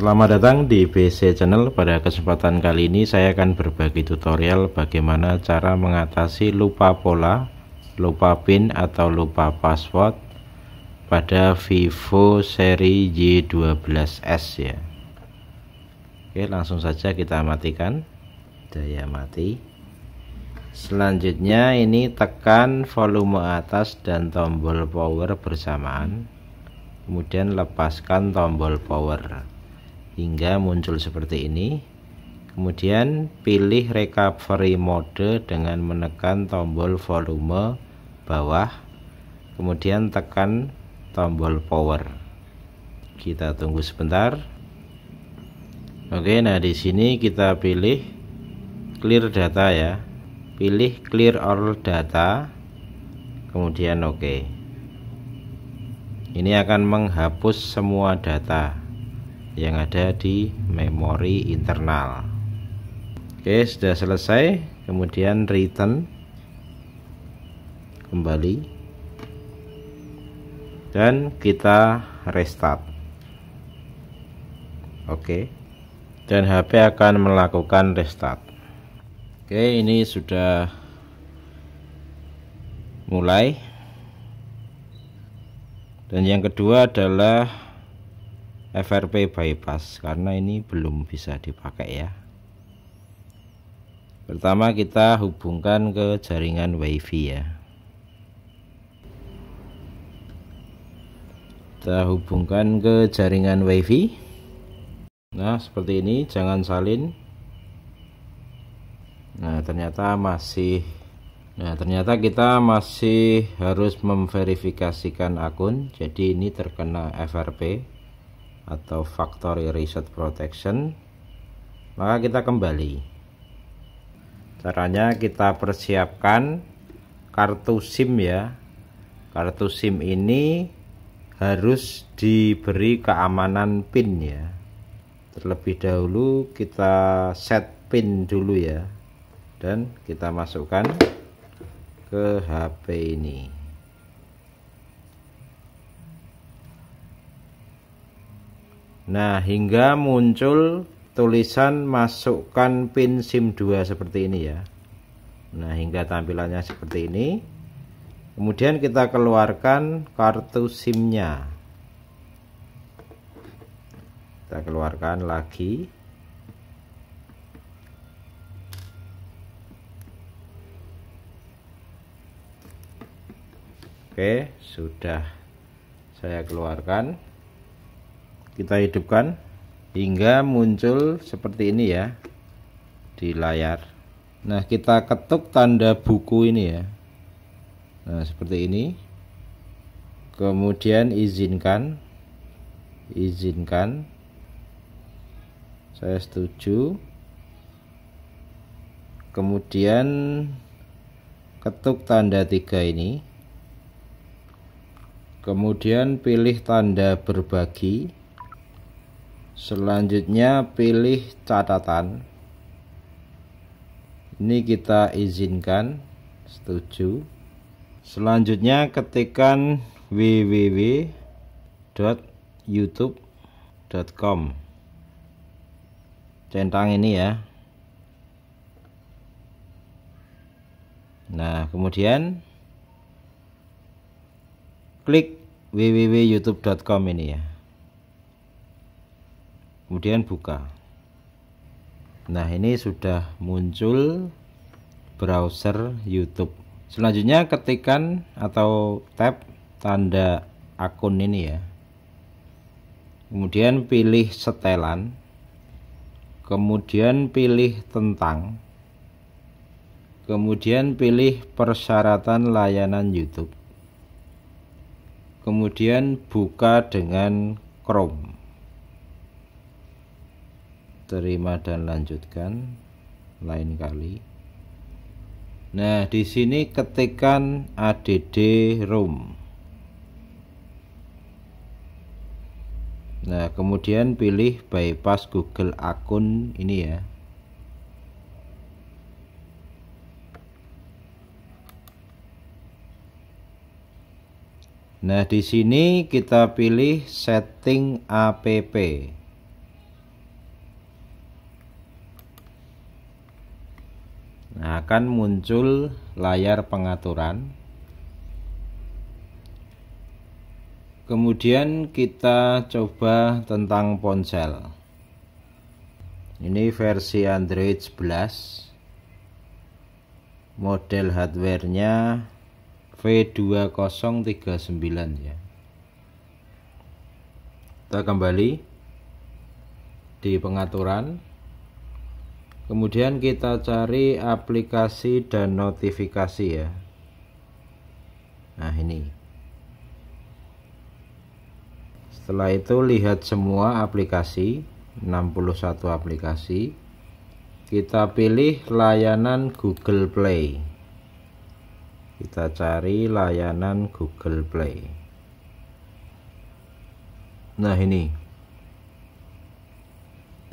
Selamat datang di BC Channel. Pada kesempatan kali ini saya akan berbagi tutorial bagaimana cara mengatasi lupa pola, lupa PIN atau lupa password pada Vivo seri Y12s ya. Oke, langsung saja kita matikan daya mati. Selanjutnya ini tekan volume atas dan tombol power bersamaan. Kemudian lepaskan tombol power hingga muncul seperti ini kemudian pilih recovery mode dengan menekan tombol volume bawah kemudian tekan tombol power kita tunggu sebentar oke nah di sini kita pilih clear data ya pilih clear all data kemudian oke ini akan menghapus semua data yang ada di memori internal oke sudah selesai kemudian return kembali dan kita restart oke dan HP akan melakukan restart oke ini sudah mulai dan yang kedua adalah FRP bypass karena ini belum bisa dipakai ya pertama kita hubungkan ke jaringan wifi ya kita hubungkan ke jaringan wifi nah seperti ini jangan salin nah ternyata masih nah ternyata kita masih harus memverifikasikan akun jadi ini terkena FRP atau factory reset protection maka kita kembali caranya kita persiapkan kartu SIM ya kartu SIM ini harus diberi keamanan PIN ya terlebih dahulu kita set PIN dulu ya dan kita masukkan ke HP ini Nah, hingga muncul tulisan masukkan pin SIM2 seperti ini ya. Nah, hingga tampilannya seperti ini. Kemudian kita keluarkan kartu SIM-nya. Kita keluarkan lagi. Oke, sudah saya keluarkan kita hidupkan hingga muncul seperti ini ya di layar nah kita ketuk tanda buku ini ya nah seperti ini kemudian izinkan izinkan saya setuju kemudian ketuk tanda tiga ini kemudian pilih tanda berbagi Selanjutnya pilih catatan. Ini kita izinkan, setuju. Selanjutnya ketikkan www.youtube.com. Centang ini ya. Nah, kemudian klik www.youtube.com ini ya kemudian buka nah ini sudah muncul browser YouTube selanjutnya ketikkan atau tap tanda akun ini ya kemudian pilih setelan kemudian pilih tentang kemudian pilih persyaratan layanan YouTube kemudian buka dengan Chrome terima dan lanjutkan lain kali nah di sini ketikan add room nah kemudian pilih bypass google akun ini ya Nah, di sini kita pilih setting APP. Nah, akan muncul layar pengaturan. Kemudian kita coba tentang ponsel. Ini versi Android 11. Model hardwarenya V2039 ya. Kita kembali di pengaturan kemudian kita cari aplikasi dan notifikasi ya nah ini setelah itu lihat semua aplikasi 61 aplikasi kita pilih layanan Google Play kita cari layanan Google Play nah ini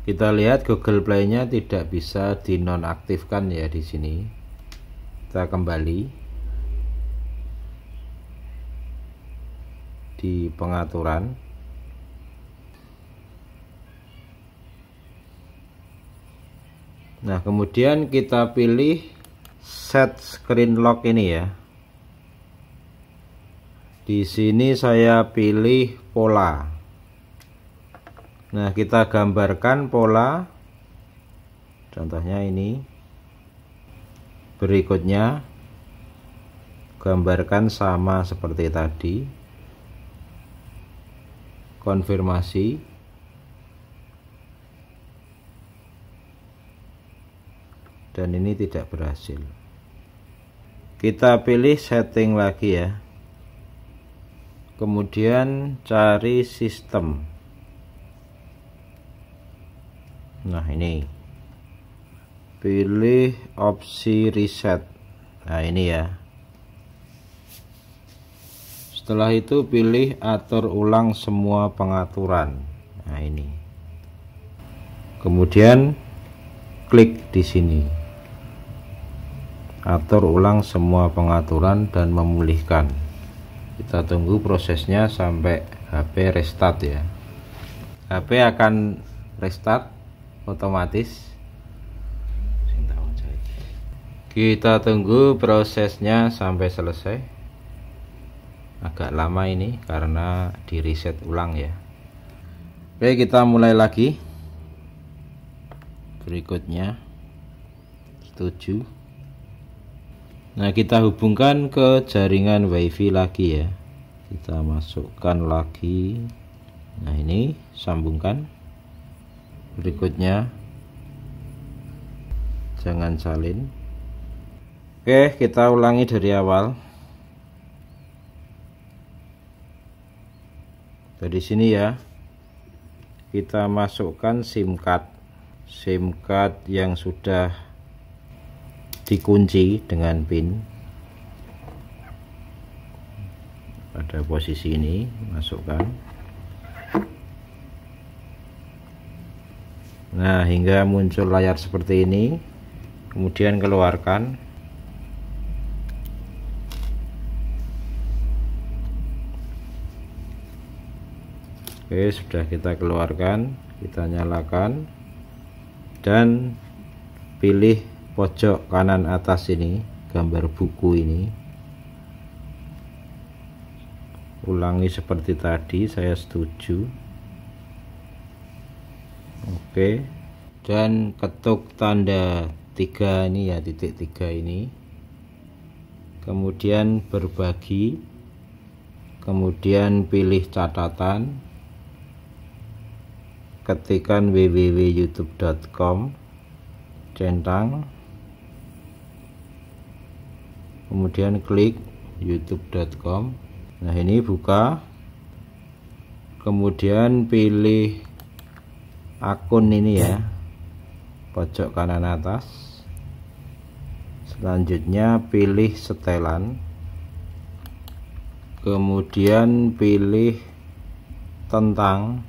kita lihat Google Play-nya tidak bisa dinonaktifkan ya di sini. Kita kembali di pengaturan. Nah, kemudian kita pilih set screen lock ini ya. Di sini saya pilih pola. Nah, kita gambarkan pola contohnya ini. Berikutnya gambarkan sama seperti tadi. Konfirmasi dan ini tidak berhasil. Kita pilih setting lagi ya. Kemudian cari sistem nah ini pilih opsi reset nah ini ya setelah itu pilih atur ulang semua pengaturan nah ini kemudian klik di sini atur ulang semua pengaturan dan memulihkan kita tunggu prosesnya sampai HP restart ya HP akan restart otomatis kita tunggu prosesnya sampai selesai agak lama ini karena di reset ulang ya oke kita mulai lagi berikutnya setuju nah kita hubungkan ke jaringan wifi lagi ya kita masukkan lagi nah ini sambungkan berikutnya jangan salin oke kita ulangi dari awal dari sini ya kita masukkan SIM card SIM card yang sudah dikunci dengan pin pada posisi ini masukkan nah hingga muncul layar seperti ini kemudian keluarkan Oke, sudah kita keluarkan, kita nyalakan dan pilih pojok kanan atas ini, gambar buku ini. Ulangi seperti tadi, saya setuju oke dan ketuk tanda tiga ini ya titik tiga ini kemudian berbagi kemudian pilih catatan ketikan www.youtube.com centang kemudian klik youtube.com nah ini buka kemudian pilih akun ini ya pojok kanan atas selanjutnya pilih setelan kemudian pilih tentang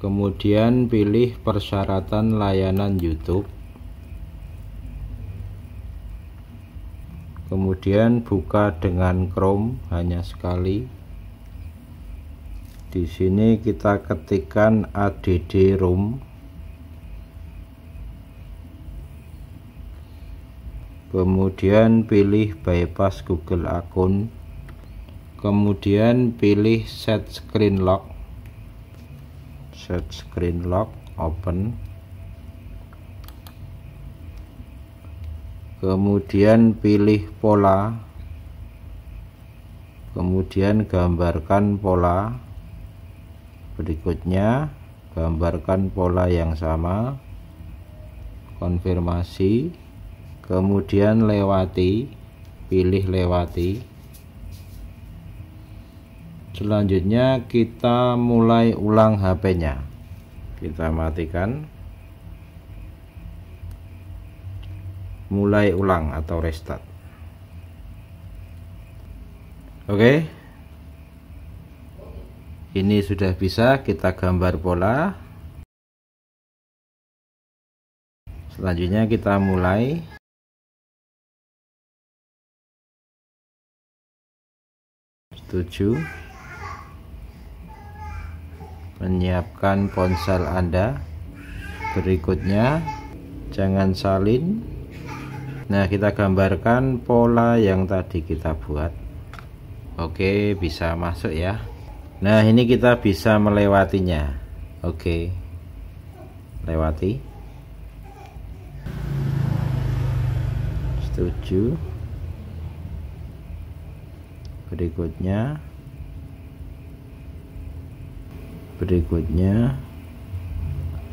kemudian pilih persyaratan layanan YouTube kemudian buka dengan Chrome hanya sekali di sini kita ketikkan add room kemudian pilih bypass Google akun kemudian pilih set screen lock set screen lock open kemudian pilih pola kemudian gambarkan pola berikutnya gambarkan pola yang sama konfirmasi kemudian lewati pilih lewati selanjutnya kita mulai ulang HP-nya kita matikan mulai ulang atau restart oke okay ini sudah bisa kita gambar pola selanjutnya kita mulai setuju menyiapkan ponsel anda berikutnya jangan salin nah kita gambarkan pola yang tadi kita buat oke bisa masuk ya Nah ini kita bisa melewatinya Oke Lewati Setuju Berikutnya Berikutnya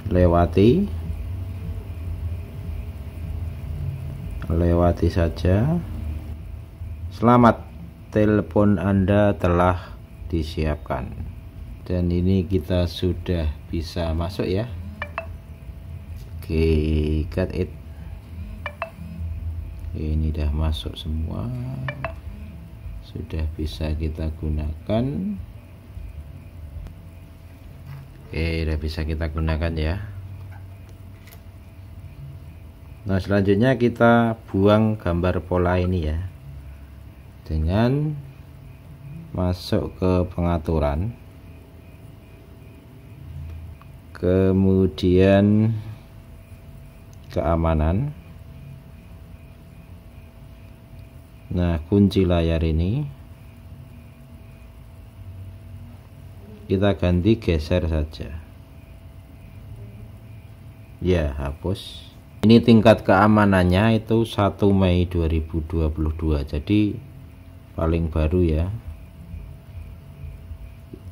Lewati Lewati saja Selamat Telepon Anda telah disiapkan dan ini kita sudah bisa masuk ya oke cut it ini dah masuk semua sudah bisa kita gunakan oke udah bisa kita gunakan ya nah selanjutnya kita buang gambar pola ini ya dengan masuk ke pengaturan kemudian keamanan nah kunci layar ini kita ganti geser saja ya hapus ini tingkat keamanannya itu 1 Mei 2022 jadi paling baru ya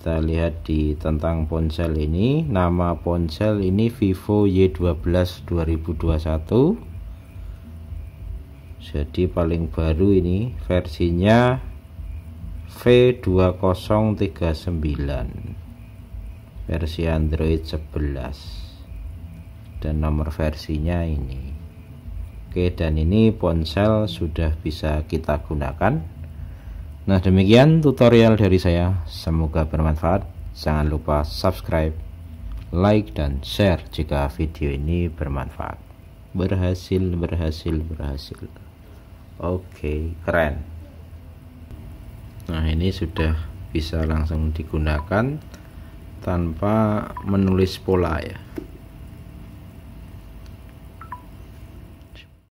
kita lihat di tentang ponsel ini nama ponsel ini Vivo Y12 2021 jadi paling baru ini versinya V2039 versi Android 11 dan nomor versinya ini Oke dan ini ponsel sudah bisa kita gunakan Nah demikian tutorial dari saya Semoga bermanfaat Jangan lupa subscribe Like dan share jika video ini bermanfaat Berhasil, berhasil, berhasil Oke, okay, keren Nah ini sudah bisa langsung digunakan Tanpa menulis pola ya